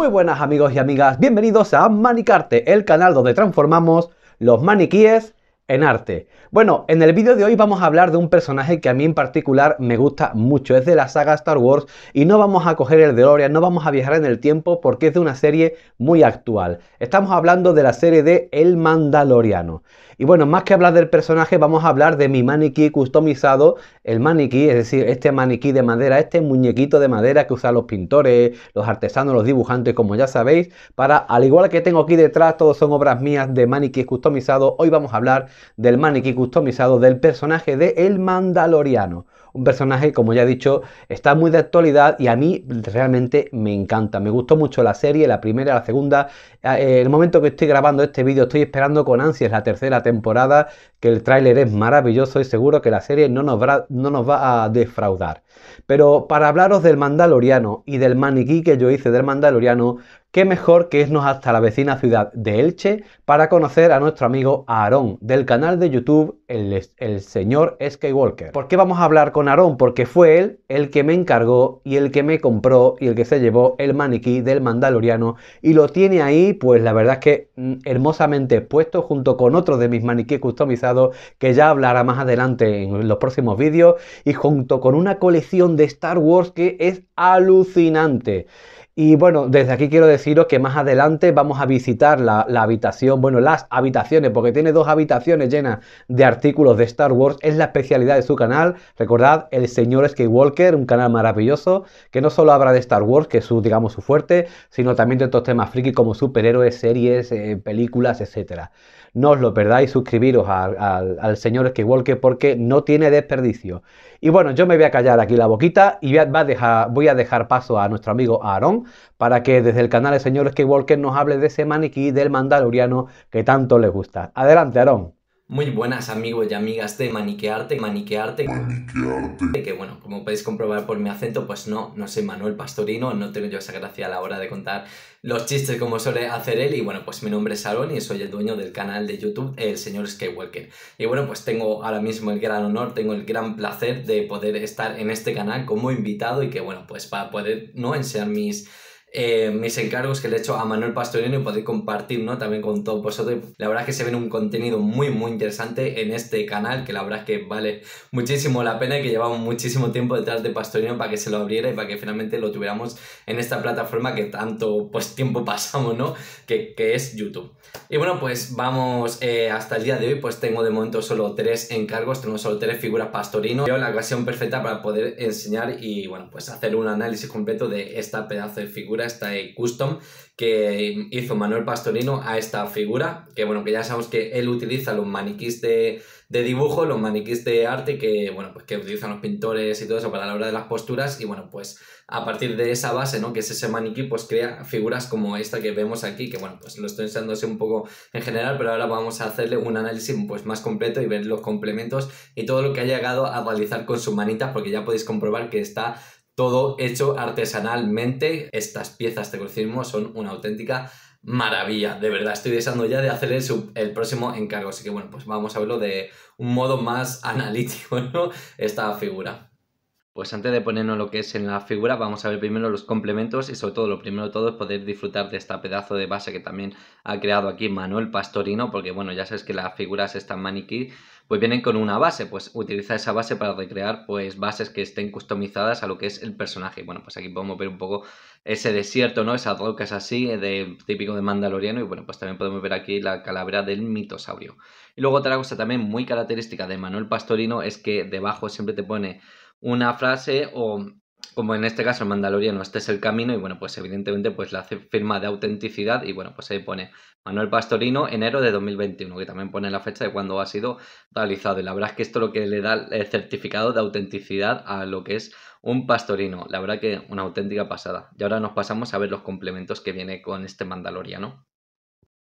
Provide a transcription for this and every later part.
Muy buenas amigos y amigas, bienvenidos a Manicarte, el canal donde transformamos los maniquíes en arte. Bueno, en el vídeo de hoy vamos a hablar de un personaje que a mí en particular me gusta mucho, es de la saga Star Wars y no vamos a coger el de Lorian. no vamos a viajar en el tiempo porque es de una serie muy actual. Estamos hablando de la serie de El Mandaloriano. Y bueno, más que hablar del personaje, vamos a hablar de mi maniquí customizado, el maniquí, es decir, este maniquí de madera, este muñequito de madera que usan los pintores, los artesanos, los dibujantes, como ya sabéis, para, al igual que tengo aquí detrás, todos son obras mías de maniquí customizado hoy vamos a hablar del maniquí customizado del personaje de El Mandaloriano. Un personaje, como ya he dicho, está muy de actualidad y a mí realmente me encanta. Me gustó mucho la serie, la primera, la segunda. Ah, eh, el momento que estoy grabando este vídeo estoy esperando con ansias la tercera temporada, que el tráiler es maravilloso y seguro que la serie no nos, no nos va a defraudar. Pero para hablaros del Mandaloriano y del maniquí que yo hice del Mandaloriano, qué mejor que irnos hasta la vecina ciudad de Elche para conocer a nuestro amigo Aarón del canal de YouTube El, Señor Skywalker. ¿Por qué vamos a hablar con Aarón? Porque fue él el que me encargó y el que me compró y el que se llevó el maniquí del Mandaloriano y lo tiene ahí, pues la verdad es que mm, hermosamente puesto junto con otro de mis maniquíes customizados que ya hablará más adelante en los próximos vídeos y junto con una colección de Star Wars que es alucinante. Y bueno, desde aquí quiero deciros que más adelante vamos a visitar la, habitación, bueno, las habitaciones, porque tiene dos habitaciones llenas de artículos de Star Wars. Es la especialidad de su canal. Recordad, el señor Skywalker, un canal maravilloso, que no solo habla de Star Wars, que es su, digamos, su fuerte, sino también de otros temas friki como superhéroes, series, eh, películas, etcétera. No os lo perdáis, suscribiros al señor Skywalker porque no tiene desperdicio. Y bueno, yo me voy a callar aquí la boquita y voy a, va dejar, voy a dejar paso a nuestro amigo Aarón para que desde el canal del señor Skywalker nos hable de ese maniquí del mandaloriano que tanto le gusta. Adelante, Aarón. Muy buenas amigos y amigas de Maniquearte, Maniquearte, Maniquearte. Que bueno, como podéis comprobar por mi acento, pues no, no soy Manuel Pastorino, no tengo yo esa gracia a la hora de contar los chistes como suele hacer él. Y bueno, pues mi nombre es Aaron y soy el dueño del canal de YouTube El Señor Skywalker. Y bueno, pues tengo ahora mismo el gran honor, tengo el gran placer de poder estar en este canal como invitado y que bueno, pues para poder no enseñar mis eh, mis encargos que le he hecho a Manuel Pastorino y podéis compartir ¿no? también con todos vosotros. La verdad es que se viene un contenido muy, muy interesante en este canal, que la verdad es que vale muchísimo la pena y que llevamos muchísimo tiempo detrás de Pastorino para que se lo abriera y para que finalmente lo tuviéramos en esta plataforma que tanto pues, tiempo pasamos, ¿no? Que, que es YouTube. Y bueno, pues vamos eh, hasta el día de hoy, pues tengo de momento solo tres encargos, tengo solo tres figuras Pastorino. Yo la ocasión perfecta para poder enseñar y bueno, pues hacer un análisis completo de esta pedazo de figura esta custom que hizo Manuel Pastorino a esta figura, que bueno, que ya sabemos que él utiliza los maniquís de, dibujo, los maniquís de arte que, bueno, pues que utilizan los pintores y todo eso para la hora de las posturas y bueno, pues a partir de esa base, ¿no? Que es ese maniquí, pues crea figuras como esta que vemos aquí, que bueno, pues lo estoy enseñándose un poco en general, pero ahora vamos a hacerle un análisis pues más completo y ver los complementos y todo lo que ha llegado a realizar con su manita, porque ya podéis comprobar que está todo hecho artesanalmente. Estas piezas de coleccionismo son una auténtica maravilla. De verdad, estoy deseando ya de hacer el, próximo encargo. Así que bueno, pues vamos a verlo de un modo más analítico, ¿no? Esta figura. Pues antes de ponernos lo que es en la figura, vamos a ver primero los complementos y sobre todo, lo primero de todo es poder disfrutar de esta pedazo de base que también ha creado aquí Manuel Pastorino, porque bueno, ya sabes que las figuras están maniquí, pues vienen con una base, pues utiliza esa base para recrear pues bases que estén customizadas a lo que es el personaje. Bueno, pues aquí podemos ver un poco ese desierto, ¿no? Esas rocas así, eh, de, típico de Mandaloriano, y bueno, pues también podemos ver aquí la calavera del mitosaurio. Y luego otra cosa también muy característica de Manuel Pastorino es que debajo siempre te pone una frase o como en este caso el mandaloriano, este es el camino y bueno, pues evidentemente pues la firma de autenticidad y bueno, pues ahí pone Manuel Pastorino, enero de 2021, que también pone la fecha de cuando ha sido realizado y la verdad es que esto lo que le da el certificado de autenticidad a lo que es un pastorino, la verdad que una auténtica pasada. Y ahora nos pasamos a ver los complementos que viene con este mandaloriano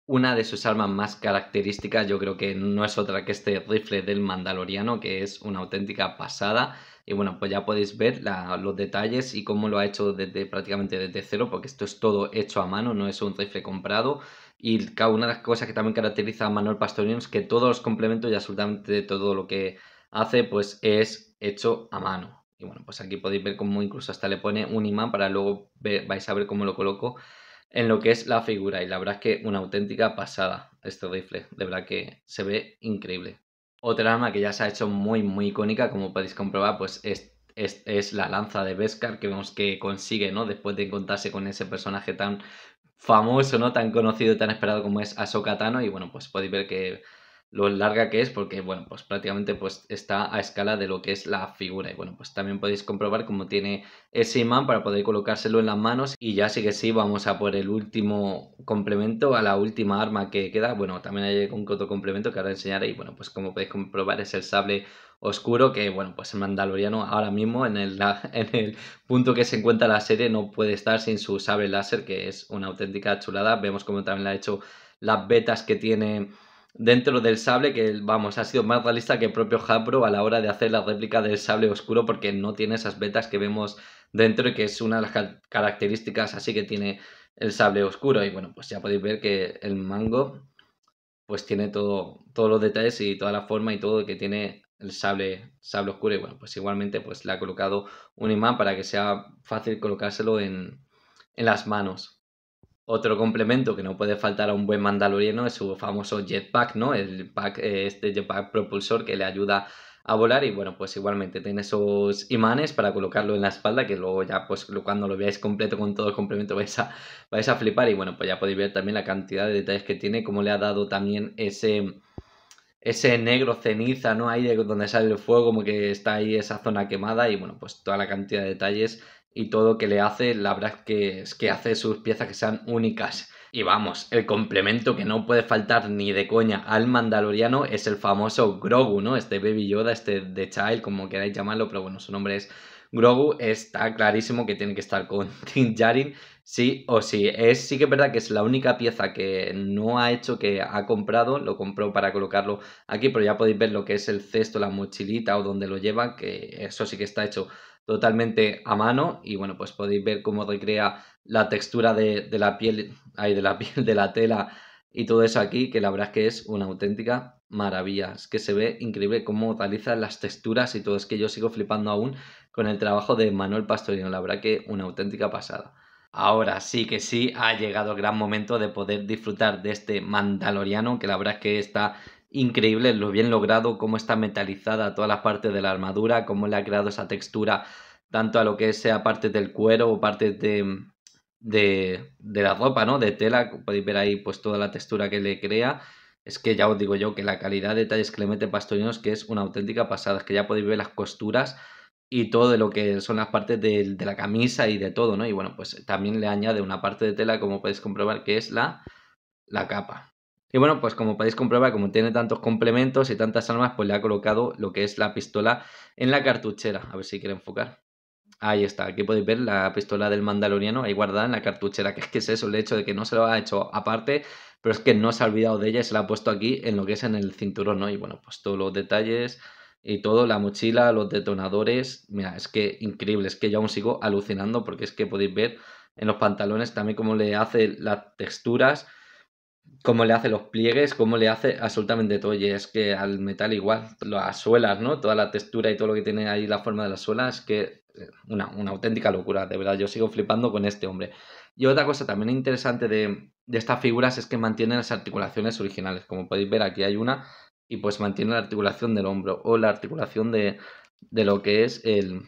una de sus armas más características yo creo que no es otra que este rifle del Mandaloriano, que es una auténtica pasada. Y bueno, pues ya podéis ver los detalles y cómo lo ha hecho desde, prácticamente desde cero, porque esto es todo hecho a mano, no es un rifle comprado. Y cada una de las cosas que también caracteriza a Manuel Pastorino es que todos los complementos y absolutamente todo lo que hace, pues es hecho a mano. Y bueno, pues aquí podéis ver cómo incluso hasta le pone un imán para luego vais a ver cómo lo coloco en lo que es la figura. Y la verdad es que una auténtica pasada este rifle. De verdad que se ve increíble. Otra arma que ya se ha hecho muy, muy icónica, como podéis comprobar, pues es, es, la lanza de Beskar que vemos que consigue, ¿no? Después de encontrarse con ese personaje tan famoso, ¿no? Tan conocido, y tan esperado como es asoka Tano. Y bueno, pues podéis ver que lo larga que es porque, bueno, pues prácticamente pues está a escala de lo que es la figura. Y bueno, pues también podéis comprobar cómo tiene ese imán para poder colocárselo en las manos. Y ya sí que sí, vamos a por el último complemento, a la última arma que queda. Bueno, también hay un otro complemento que ahora enseñaré. Y bueno, pues como podéis comprobar es el sable oscuro que, bueno, pues el mandaloriano ahora mismo en el, en el punto que se encuentra la serie no puede estar sin su sable láser que es una auténtica chulada. Vemos cómo también la ha hecho las betas que tiene dentro del sable que, vamos, ha sido más realista que el propio Hapro a la hora de hacer la réplica del sable oscuro porque no tiene esas vetas que vemos dentro y que es una de las características así que tiene el sable oscuro. Y bueno, pues ya podéis ver que el mango pues tiene todo, todos los detalles y toda la forma y todo que tiene el sable, sable oscuro. Y bueno, pues igualmente pues le ha colocado un imán para que sea fácil colocárselo en, en las manos. Otro complemento que no puede faltar a un buen mandaloriano es su famoso jetpack, ¿no? El pack, eh, este jetpack propulsor que le ayuda a volar y bueno, pues igualmente tiene esos imanes para colocarlo en la espalda que luego ya pues cuando lo veáis completo con todo el complemento vais a, vais a flipar y bueno, pues ya podéis ver también la cantidad de detalles que tiene, cómo le ha dado también ese, ese negro ceniza, ¿no? Ahí donde sale el fuego, como que está ahí esa zona quemada y bueno, pues toda la cantidad de detalles y todo lo que le hace, la verdad que, es que hace sus piezas que sean únicas. Y vamos, el complemento que no puede faltar ni de coña al mandaloriano es el famoso Grogu, ¿no? Este Baby Yoda, este The Child, como queráis llamarlo, pero bueno, su nombre es Grogu está clarísimo que tiene que estar con Din Jarin, sí o sí. Es, sí que es verdad que es la única pieza que no ha hecho que ha comprado, lo compró para colocarlo aquí, pero ya podéis ver lo que es el cesto, la mochilita o donde lo lleva, que eso sí que está hecho totalmente a mano y bueno, pues podéis ver cómo recrea la textura de, la piel, ahí de la piel, de la tela y todo eso aquí, que la verdad es que es una auténtica maravilla. Es que se ve increíble cómo realiza las texturas y todo. Es que yo sigo flipando aún con el trabajo de Manuel Pastorino. La verdad que una auténtica pasada. Ahora sí que sí, ha llegado el gran momento de poder disfrutar de este Mandaloriano, que la verdad es que está increíble lo bien logrado, cómo está metalizada todas las partes de la armadura, cómo le ha creado esa textura tanto a lo que sea parte del cuero o parte de, de, de, la ropa, ¿no? De tela, podéis ver ahí pues toda la textura que le crea. Es que ya os digo yo que la calidad de detalles que le mete es que es una auténtica pasada, es que ya podéis ver las costuras y todo de lo que son las partes de, de, la camisa y de todo, ¿no? Y bueno, pues también le añade una parte de tela, como podéis comprobar, que es la, la capa. Y bueno, pues como podéis comprobar, como tiene tantos complementos y tantas armas, pues le ha colocado lo que es la pistola en la cartuchera. A ver si quiere enfocar. Ahí está, aquí podéis ver la pistola del mandaloriano ahí guardada en la cartuchera, que es que es eso, el hecho de que no se lo ha hecho aparte, pero es que no se ha olvidado de ella y se la ha puesto aquí en lo que es en el cinturón, ¿no? Y bueno, pues todos los detalles, y todo, la mochila, los detonadores, mira, es que increíble, es que yo aún sigo alucinando porque es que podéis ver en los pantalones también cómo le hace las texturas, cómo le hace los pliegues, cómo le hace absolutamente todo, y es que al metal igual, las suelas, ¿no? Toda la textura y todo lo que tiene ahí la forma de las suelas, es que eh, una, auténtica locura, de verdad, yo sigo flipando con este hombre. Y otra cosa también interesante de, de estas figuras es que mantienen las articulaciones originales, como podéis ver aquí hay una y pues mantiene la articulación del hombro o la articulación de, de lo que es el,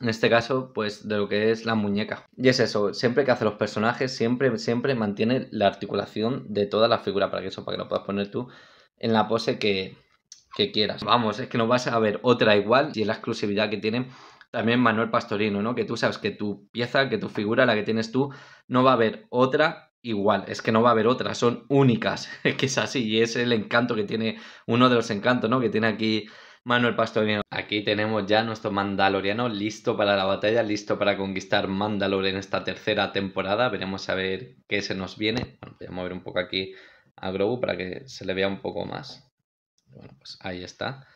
en este caso, pues de lo que es la muñeca. Y es eso, siempre que hace los personajes, siempre, siempre mantiene la articulación de toda la figura para que eso, para que lo puedas poner tú en la pose que, que quieras. Vamos, es que no vas a ver otra igual y es la exclusividad que tiene también Manuel Pastorino, ¿no? Que tú sabes que tu pieza, que tu figura, la que tienes tú, no va a haber otra igual, es que no va a haber otras, son únicas, es que es así y es el encanto que tiene, uno de los encantos, ¿no? Que tiene aquí Manuel Pastorino. Aquí tenemos ya nuestro Mandaloriano listo para la batalla, listo para conquistar Mandalore en esta tercera temporada, veremos a ver qué se nos viene. voy a mover un poco aquí a Grogu para que se le vea un poco más. Bueno, pues ahí está.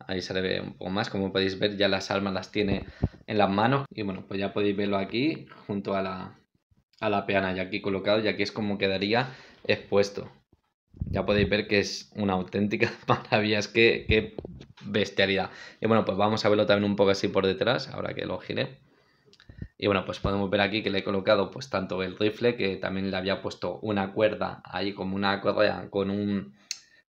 Ahí se le ve un poco más, como podéis ver ya las armas las tiene en las manos y bueno, pues ya podéis verlo aquí junto a la, la peana ya aquí colocado y aquí es como quedaría expuesto. Ya podéis ver que es una auténtica maravilla, es que qué bestialidad. Y bueno, pues vamos a verlo también un poco así por detrás, ahora que lo gire. Y bueno, pues podemos ver aquí que le he colocado pues tanto el rifle, que también le había puesto una cuerda ahí como una correa con un,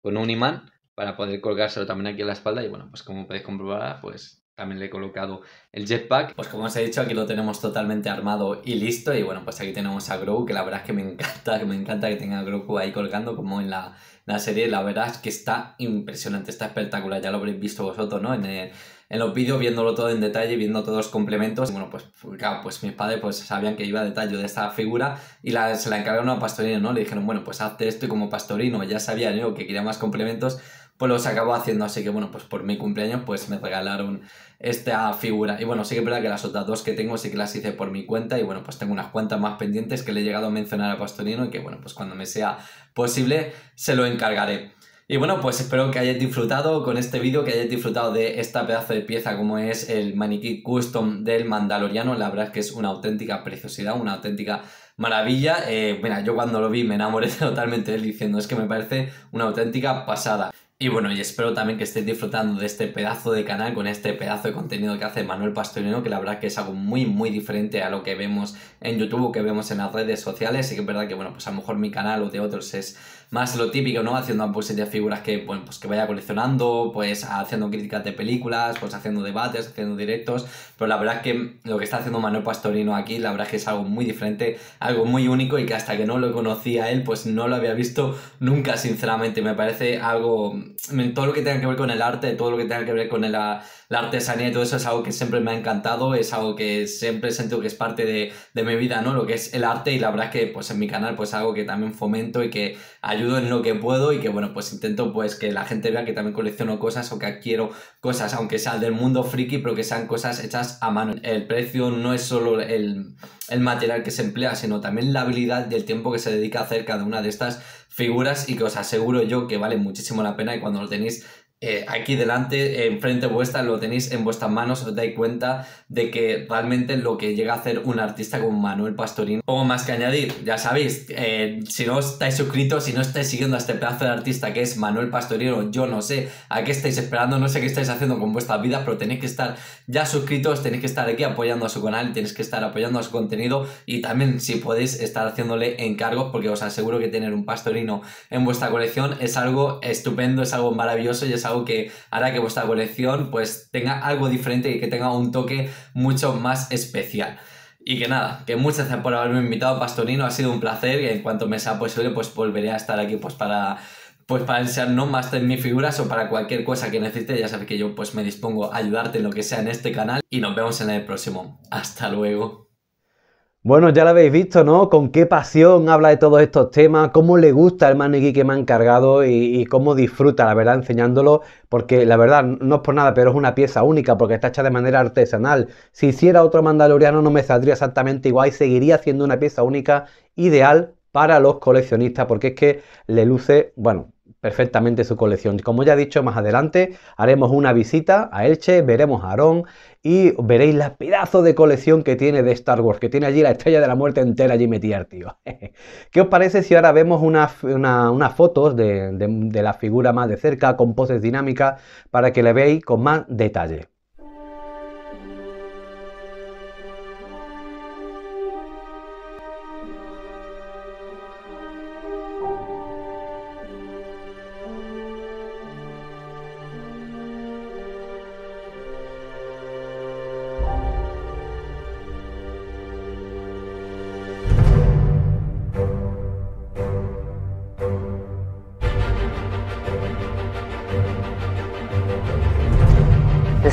con un imán para poder colgárselo también aquí en la espalda. Y bueno, pues como podéis comprobar, pues también le he colocado el jetpack. Pues como os he dicho, aquí lo tenemos totalmente armado y listo. Y bueno, pues aquí tenemos a Grogu, que la verdad es que me encanta, que me encanta que tenga a Grogu ahí colgando como en la, la serie. La verdad es que está impresionante, está espectacular. Ya lo habréis visto vosotros, ¿no? En en los vídeos viéndolo todo en detalle, viendo todos los complementos. Bueno, pues claro, pues mis padres pues sabían que iba a detalle de esta figura y se la encargaron a Pastorino, ¿no? Le dijeron, bueno, pues hazte esto y como Pastorino ya sabía yo que quería más complementos, pues los acabo haciendo. Así que bueno, pues por mi cumpleaños pues me regalaron esta figura. Y bueno, sí que es verdad que las otras dos que tengo sí que las hice por mi cuenta y bueno, pues tengo unas cuentas más pendientes que le he llegado a mencionar a Pastorino y que bueno, pues cuando me sea posible se lo encargaré. Y bueno, pues espero que hayáis disfrutado con este vídeo, que hayáis disfrutado de esta pedazo de pieza como es el maniquí custom del Mandaloriano. La verdad es que es una auténtica preciosidad, una auténtica maravilla. Eh, mira, yo cuando lo vi me enamoré totalmente de él diciendo es que me parece una auténtica pasada. Y bueno, y espero también que estéis disfrutando de este pedazo de canal con este pedazo de contenido que hace Manuel Pastorino, que la verdad que es algo muy, muy diferente a lo que vemos en YouTube o que vemos en las redes sociales. Y que es verdad que, bueno, pues a lo mejor mi canal o de otros es más lo típico, ¿no? Haciendo pues de figuras que, bueno, pues que vaya coleccionando, pues haciendo críticas de películas, pues haciendo debates, haciendo directos, pero la verdad es que lo que está haciendo Manuel Pastorino aquí, la verdad es que es algo muy diferente, algo muy único y que hasta que no lo conocía él, pues no lo había visto nunca, sinceramente. Me parece algo, mm, todo lo que tenga que ver con el arte, todo lo que tenga que ver con La, la artesanía y todo eso es algo que siempre me ha encantado, es algo que siempre siento que es parte de, mi vida, ¿no? Lo que es el arte y la verdad es que pues en mi canal pues algo que también fomento y que ayudo en lo que puedo y que bueno pues intento pues que la gente vea que también colecciono cosas o que adquiero cosas, aunque sean del mundo friki, pero que sean cosas hechas a mano. El precio no es solo el, el material que se emplea, sino también la habilidad y el tiempo que se dedica a hacer cada una de estas figuras y que os aseguro yo que vale muchísimo la pena y cuando lo tenéis eh, aquí delante, enfrente vuestra, lo tenéis en vuestras manos, os dais cuenta de que realmente lo que llega a hacer un artista como Manuel Pastorino. Poco más que añadir, ya sabéis, eh, si no estáis suscritos, si no estáis siguiendo a este pedazo de artista que es Manuel Pastorino, yo no sé a qué estáis esperando, no sé qué estáis haciendo con vuestras vidas, pero tenéis que estar ya suscritos, tenéis que estar aquí apoyando a su canal, tenéis que estar apoyando a su contenido y también si podéis estar haciéndole encargos porque os aseguro que tener un pastorino en vuestra colección es algo estupendo, es algo maravilloso y es algo que hará que vuestra colección pues tenga algo diferente y que tenga un toque mucho más especial. Y que nada, que muchas gracias por haberme invitado, Pastorino, ha sido un placer y en cuanto me sea posible pues volveré a estar aquí pues para pues para enseñar no más de mis figuras o para cualquier cosa que necesites, ya sabes que yo pues me dispongo a ayudarte en lo que sea en este canal y nos vemos en el próximo. Hasta luego. Bueno, ya lo habéis visto, ¿no? Con qué pasión habla de todos estos temas, cómo le gusta el maniquí que me ha encargado y, cómo disfruta, la verdad, enseñándolo, porque la verdad no es por nada, pero es una pieza única porque está hecha de manera artesanal. Si hiciera otro mandaloriano no me saldría exactamente igual y seguiría siendo una pieza única ideal para los coleccionistas, porque es que le luce, bueno, perfectamente su colección. Como ya he dicho más adelante, haremos una visita a Elche, veremos a Aarón y veréis la pedazo de colección que tiene de Star Wars, que tiene allí la estrella de la muerte entera allí metida, tío. ¿Qué os parece si ahora vemos unas una, fotos de, de, la figura más de cerca, con poses dinámicas, para que la veáis con más detalle?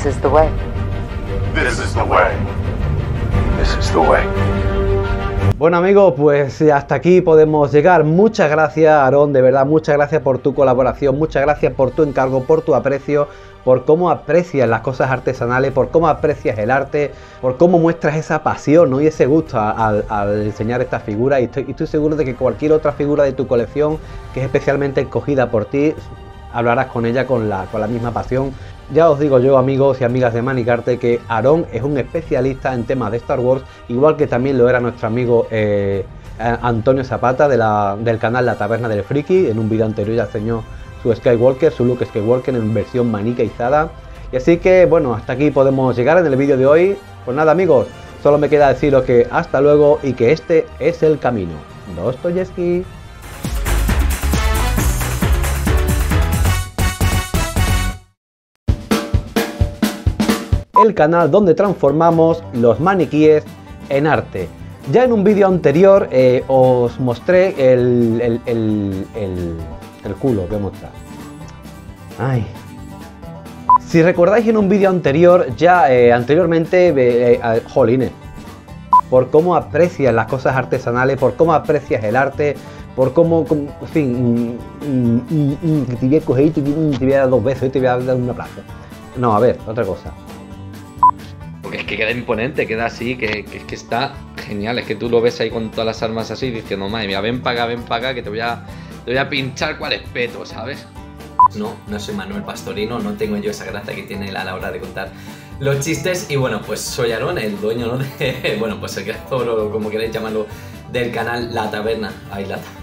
This is Bueno amigos, pues eh, hasta aquí podemos llegar. Muchas gracias Aarón, de verdad, muchas gracias por tu colaboración, muchas gracias por tu encargo, por tu aprecio, por cómo aprecias las cosas artesanales, por cómo aprecias el arte, por cómo muestras esa pasión y ese gusto al, enseñar diseñar esta figura. Y estoy, seguro de que cualquier otra figura de tu colección que es especialmente escogida por ti, hablarás con ella con la misma pasión ya os digo yo amigos y amigas de Manicarte que Aaron es un especialista en temas de Star Wars, igual que también lo era nuestro amigo eh, Antonio Zapata de la, del canal La Taberna del Friki, en un vídeo anterior ya enseñó su Skywalker, su look Skywalker en versión maniqueizada Y así que bueno, hasta aquí podemos llegar en el vídeo de hoy. Pues nada amigos, solo me queda deciros que hasta luego y que este es el camino. Dostoyevsky. el canal donde transformamos los maniquíes en arte. Ya en un vídeo anterior eh, os mostré el, el, el, culo que mostrar. Ay. Si recordáis en un vídeo anterior, ya eh, anteriormente, eh, jolines, por cómo aprecias las cosas artesanales, por cómo aprecias el arte, por cómo, en fin, mm, mm, mm, te voy a coger y te voy a dar dos besos y te voy a dar un aplauso No, a ver, otra cosa que queda imponente, queda así, que, que, está genial. Es que tú lo ves ahí con todas las armas así, diciendo, madre mía, ven para acá, ven para acá, que te voy a, te voy a pinchar cual espeto, ¿sabes? No, no soy Manuel Pastorino, no tengo yo esa gracia que tiene a la hora de contar los chistes. Y bueno, pues soy Aaron, el dueño, ¿no? De, bueno, pues el creador, o como queréis llamarlo, del canal La Taberna. ahí La Taberna